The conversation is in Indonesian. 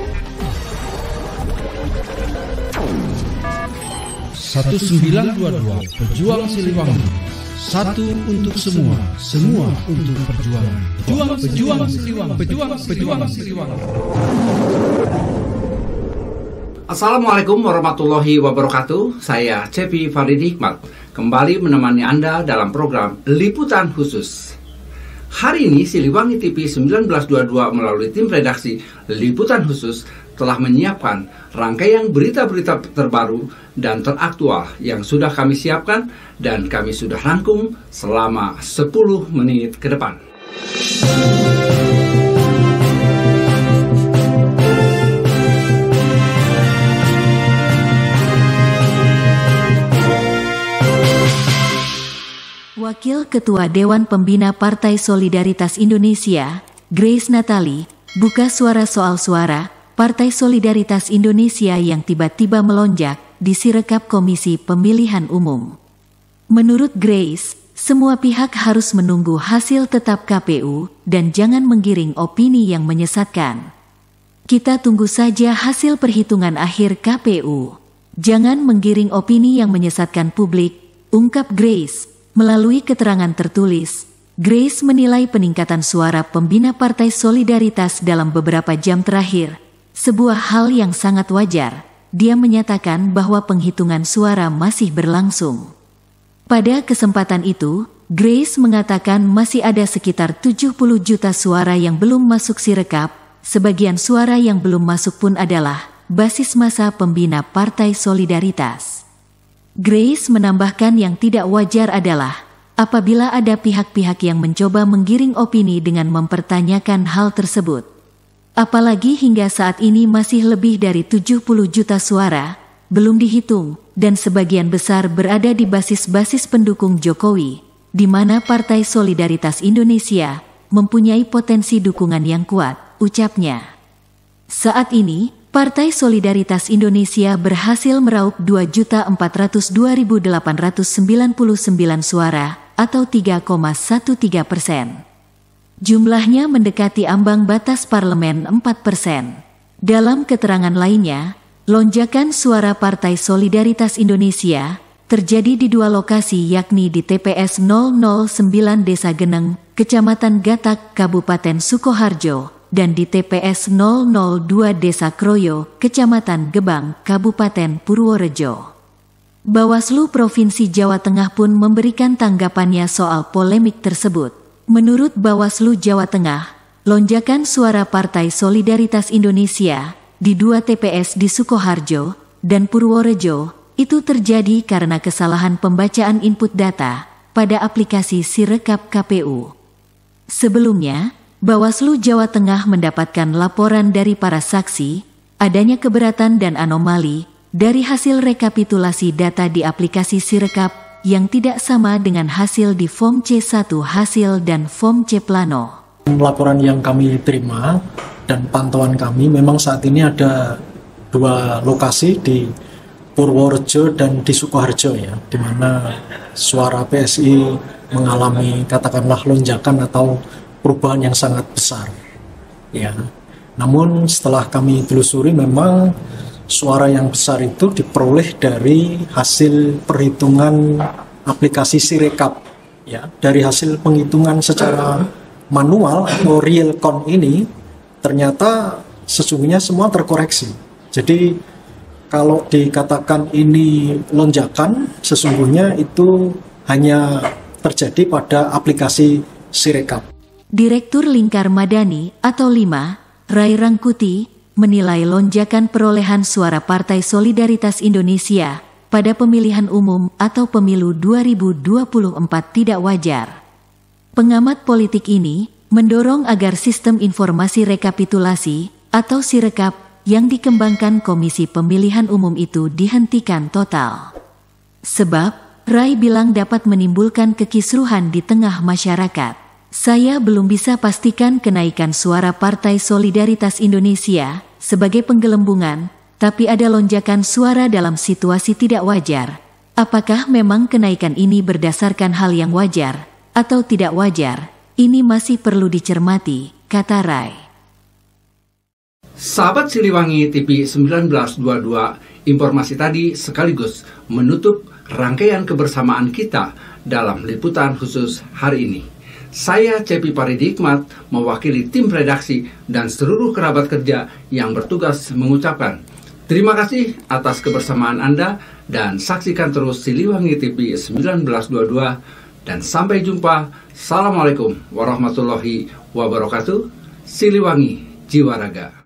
1922 Pejuang Siliwangi satu untuk semua, semua untuk perjuangan. Pejuang, pejuang Siliwangi, pejuang, pejuang Siliwangi. Assalamualaikum warahmatullahi wabarakatuh. Saya Cepi Farid Hikmat kembali menemani Anda dalam program Liputan Khusus. Hari ini Siliwangi TV 1922 melalui tim redaksi liputan khusus telah menyiapkan rangkaian berita-berita terbaru dan teraktual yang sudah kami siapkan dan kami sudah rangkum selama 10 menit ke depan. Wakil Ketua Dewan Pembina Partai Solidaritas Indonesia, Grace Natali, buka suara soal suara Partai Solidaritas Indonesia yang tiba-tiba melonjak di sirekap Komisi Pemilihan Umum. Menurut Grace, semua pihak harus menunggu hasil tetap KPU dan jangan menggiring opini yang menyesatkan. Kita tunggu saja hasil perhitungan akhir KPU. Jangan menggiring opini yang menyesatkan publik, ungkap Grace Melalui keterangan tertulis, Grace menilai peningkatan suara pembina Partai Solidaritas dalam beberapa jam terakhir, sebuah hal yang sangat wajar. Dia menyatakan bahwa penghitungan suara masih berlangsung. Pada kesempatan itu, Grace mengatakan masih ada sekitar 70 juta suara yang belum masuk si rekap. sebagian suara yang belum masuk pun adalah basis masa pembina Partai Solidaritas. Grace menambahkan yang tidak wajar adalah apabila ada pihak-pihak yang mencoba menggiring opini dengan mempertanyakan hal tersebut. Apalagi hingga saat ini masih lebih dari 70 juta suara, belum dihitung, dan sebagian besar berada di basis-basis pendukung Jokowi, di mana Partai Solidaritas Indonesia mempunyai potensi dukungan yang kuat, ucapnya. Saat ini, Partai Solidaritas Indonesia berhasil meraup 2.402.899 suara atau 3,13 persen. Jumlahnya mendekati ambang batas parlemen 4 persen. Dalam keterangan lainnya, lonjakan suara Partai Solidaritas Indonesia terjadi di dua lokasi yakni di TPS 009 Desa Geneng, Kecamatan Gatak, Kabupaten Sukoharjo, dan di TPS 002 Desa Kroyo, Kecamatan Gebang, Kabupaten Purworejo. Bawaslu Provinsi Jawa Tengah pun memberikan tanggapannya soal polemik tersebut. Menurut Bawaslu Jawa Tengah, lonjakan suara Partai Solidaritas Indonesia di dua TPS di Sukoharjo dan Purworejo itu terjadi karena kesalahan pembacaan input data pada aplikasi Sirekap KPU. Sebelumnya, Bawaslu Jawa Tengah mendapatkan laporan dari para saksi adanya keberatan dan anomali dari hasil rekapitulasi data di aplikasi Sirekap yang tidak sama dengan hasil di Form C1 hasil dan Form C Plano. Laporan yang kami terima dan pantauan kami memang saat ini ada dua lokasi di Purworejo dan di Sukoharjo ya, di mana suara PSI mengalami katakanlah lonjakan atau perubahan yang sangat besar ya namun setelah kami telusuri memang suara yang besar itu diperoleh dari hasil perhitungan aplikasi Sirekap ya dari hasil penghitungan secara manual atau real count ini ternyata sesungguhnya semua terkoreksi jadi kalau dikatakan ini lonjakan sesungguhnya itu hanya terjadi pada aplikasi Sirekap Direktur Lingkar Madani atau Lima, Rai Rangkuti, menilai lonjakan perolehan suara Partai Solidaritas Indonesia pada pemilihan umum atau pemilu 2024 tidak wajar. Pengamat politik ini mendorong agar sistem informasi rekapitulasi atau sirekap yang dikembangkan Komisi Pemilihan Umum itu dihentikan total. Sebab, Rai bilang dapat menimbulkan kekisruhan di tengah masyarakat. Saya belum bisa pastikan kenaikan suara Partai Solidaritas Indonesia sebagai penggelembungan, tapi ada lonjakan suara dalam situasi tidak wajar. Apakah memang kenaikan ini berdasarkan hal yang wajar atau tidak wajar? Ini masih perlu dicermati, kata Rai. Sahabat Siliwangi TV 1922, informasi tadi sekaligus menutup rangkaian kebersamaan kita dalam liputan khusus hari ini. Saya Cepi Paridikmat mewakili tim redaksi dan seluruh kerabat kerja yang bertugas mengucapkan terima kasih atas kebersamaan Anda dan saksikan terus Siliwangi TV 1922 dan sampai jumpa. Assalamualaikum warahmatullahi wabarakatuh. Siliwangi Jiwaraga.